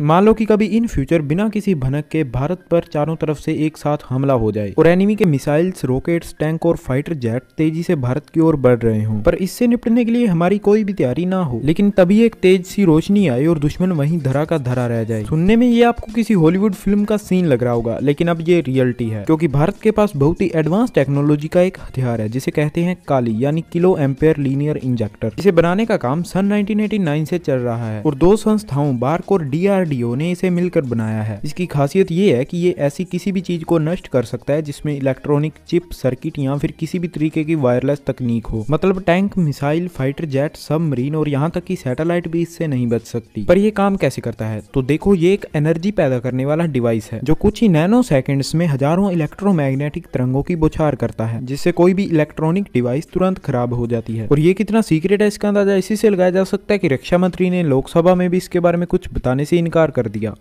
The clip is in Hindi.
मान लो कि कभी इन फ्यूचर बिना किसी भनक के भारत पर चारों तरफ से एक साथ हमला हो जाए और एनिमी के मिसाइल्स रॉकेट्स टैंक और फाइटर जेट तेजी से भारत की ओर बढ़ रहे हों पर इससे निपटने के लिए हमारी कोई भी तैयारी ना हो लेकिन तभी एक तेज सी रोशनी आई और दुश्मन वहीं धरा का धरा रह जाए सुनने में ये आपको किसी हॉलीवुड फिल्म का सीन लग रहा होगा लेकिन अब ये रियलिटी है क्यूँकी भारत के पास बहुत ही एडवांस टेक्नोलॉजी का एक हथियार है जिसे कहते हैं काली यानी किलो एम्पेयर लीनियर इंजेक्टर इसे बनाने का काम सन नाइनटीन से चल रहा है और दो संस्थाओं बार्क और डी डीओ ने इसे मिलकर बनाया है इसकी खासियत ये है कि ये ऐसी किसी भी चीज को नष्ट कर सकता है जिसमें इलेक्ट्रॉनिक चिप सर्किट या फिर किसी भी तरीके की वायरलेस तकनीक हो मतलब tank missile fighter jet submarine और यहाँ तक की सैटेलाइट भी इससे नहीं बच सकती पर यह काम कैसे करता है तो देखो ये एक एनर्जी पैदा करने वाला डिवाइस है जो कुछ ही नैनो सेकेंड्स में हजारों इलेक्ट्रोमैग्नेटिक तरंगों की बुछार करता है जिससे कोई भी इलेक्ट्रॉनिक डिवाइस तुरंत खराब हो जाती है और ये कितना सीक्रेट है इसका अंदाजा इसी से लगाया जा सकता है कि रक्षा मंत्री ने लोकसभा में भी इसके बारे में कुछ बताने से इनका इनकार कर दिया